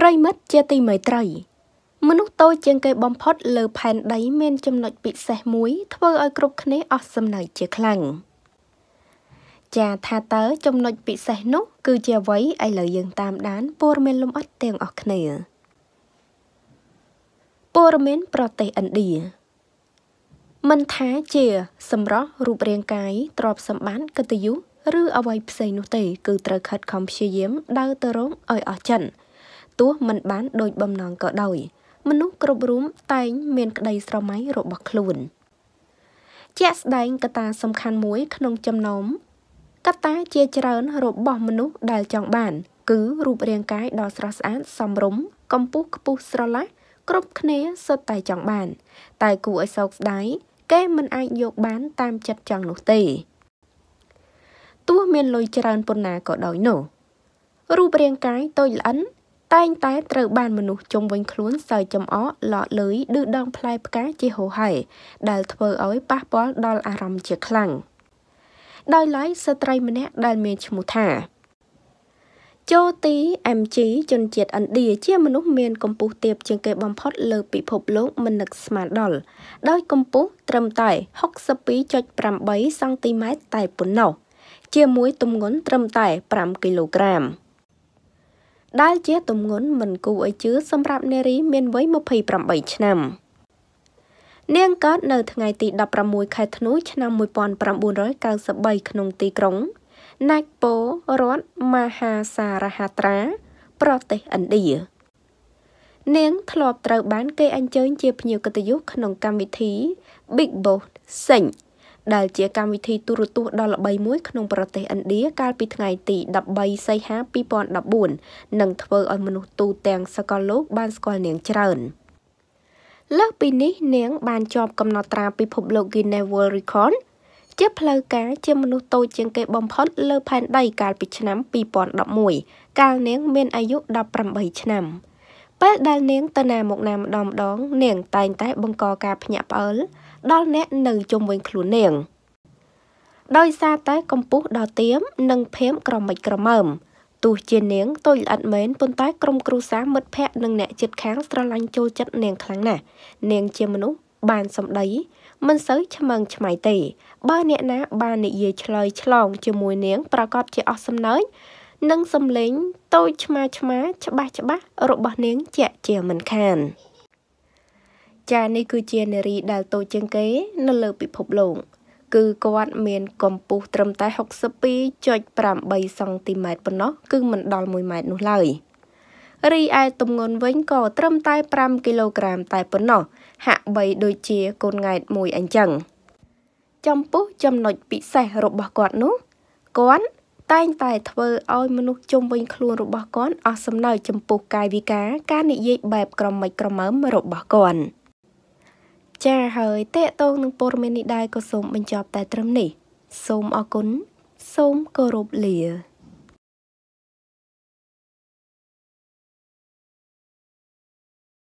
ប្រិមិត្តជាទីមេត្រីមនុស្សតូចជាងគេបំផុតលើផែនដីមានចំណុចពិសេសមួយធ្វើឲ្យគ្រប់គ្នាអស់សំណើចជាខ្លាំងចាថាតើចំណុចពិសេសនោះគឺជាអ្វីឥឡូវយើងតាមដានព័ត៌មានលម្អិតទាំងអស់គ្នាព័ត៌មានប្រទេសឥណ្ឌាមិនថាជាសម្រស់រូបរាងកាយទ្រព្យសម្បត្តិកិត្តិយសឬអ្វីផ្សេងនោះទេ គឺត្រូវខិតខំព្យាយាមដើរទៅរកឲ្យអស់ចិន។ទោះមិនបាន ដូចបំណងក៏ដោយមនុស្សគ្រប់រូបតែងមានក្តីស្រមៃរបស់ខ្លួន ជាក់ស្ដែងកត្តាសំខាន់មួយ ក្នុងចំណោមកត្តាជាច្រើន របស់មនុស្សដែលចង់បាន គឺរូបរាងកាយដ៏ស្រស់ស្អាតសមរម្យកម្ពស់ខ្ពស់ស្រឡះគ្រប់គ្នាសុទ្ធតែចង់បាន តែគួរឲ្យសោកស្ដាយគេមិនអាចយកបាន តាមចិត្តចង់នោះទេទោះមានលុយច្រើនប៉ុណ្ណាក៏ដោយនោះរូបរាងកាយតូចល្អិនតែងតែត្រូវបានមនុស្សជុំវិញខ្លួនសើចចំអកលត់លឺឌឺដងផ្លែផ្កាជាហូរហែដែលធ្វើឲ្យប៉ះពាល់ដល់អារម្មណ៍ជាខ្លាំងដោយឡែកស្ត្រីម្នាក់ដែលមានឈ្មោះថាចូទី MG ជនជាតិឥណ្ឌាជាមនុស្សមានកម្ពស់ទាបជាងគេបំផុតលើពិភពលោកមិននឹកស្មានដល់ដោយកម្ពស់ត្រឹមតែ62.8សង់ទីម៉ែត្រតែប៉ុណ្ណោះ ជាមួយទម្ងន់ត្រឹមតែ5គីឡូក្រាម។ដែលជាទម្ងន់មិនគួរឲ្យជឿសម្រាប់នារីមានវ័យ28ឆ្នាំនាងកើតនៅថ្ងៃទី16ខែធ្នូឆ្នាំ1993ក្នុងទីក្រុង Nagpur រដ្ឋមហាសារហត្រាប្រទេសឥណ្ឌានាងធ្លាប់ត្រូវបានគេអញ្ជើញជាភ្ញៀវកិត្តិយសក្នុង កម្មវិធី Big Boss Sing ដែលជាកម្មវិធីទូរទស្សន៍ដ៏ល្បីមួយក្នុងប្រទេសឥណ្ឌាកាលពីថ្ងៃទី13សីហា2014និងធ្វើឲ្យមនុស្សទូទាំងសកលលោក បានស្គាល់នាងច្រើន។លើសពីនេះនាងបានជាប់កំណត់ត្រាពិភពលោក Guinness World Record ជា ផ្លូវការជាមនុស្សតូចជាងគេបំផុត លើផែនដីកាលពីឆ្នាំ2011កាលនាងមានអាយុ18ឆ្នាំ។ពេលដែលនាងទៅណាមកណាម្ដងម្ដងនាងតែងតែបង្កការភ្ញាក់ផ្អើល ដល់អ្នកនៅជុំវិញខ្លួននាង ដោយសារតែកំពុះដល់ទៀមនិងភៀមក្រមិចក្រមើមទោះជានាងតូចល្អិតមែនប៉ុន្តែក្រុមគ្រួសារមិត្តភ័ក្តិនិងអ្នកជិតខាងស្រឡាញ់ចូលចិត្តនាងខ្លាំងណាស់នាងជាមនុស្សបានសម្ដី មិនសូវឆ្មឹងឆ្មៃទេបើ អ្នកណា បាននិយាយឆ្លើយឆ្លងជាមួយនាងប្រកបជាអស់សំណើចនិងសំឡេងតូចឆ្មាឆ្មា ច្បាស់ច្បាស់របស់នាង ជាក់ជាមិនខាន ចានេះគឺជានារីដែលតូចជាងគេ នៅលើពិភពលោកគឺគាត់ មានកម្ពស់ត្រឹមតែ62.8សង់ទីម៉ែត្រប៉ុណ្ណោះគឺមិនដល់1ម៉ែត្រនោះឡើយរីឯទម្ងន់វិញក៏ត្រឹមតែ5គីឡូក្រាមតែប៉ុណ្ណោះហាក់បីដូចជាកូនង៉ែតមួយអញ្ចឹងចំពោះចំណុចពិសេសរបស់គាត់នោះគាត់តែងតែធ្វើឲ្យមនុស្សជុំវិញខ្លួនរបស់គាត់អស់សំណើចចំពោះកាយវិការការនិយាយបែបក្រមិចក្រមើមរបស់គាត់ចា៎ហើយតេតងនឹងព័ត៌មាននេះដែរក៏សូមបញ្ចប់តែត្រឹមនេះសូមអរគុណសូមគោរពលា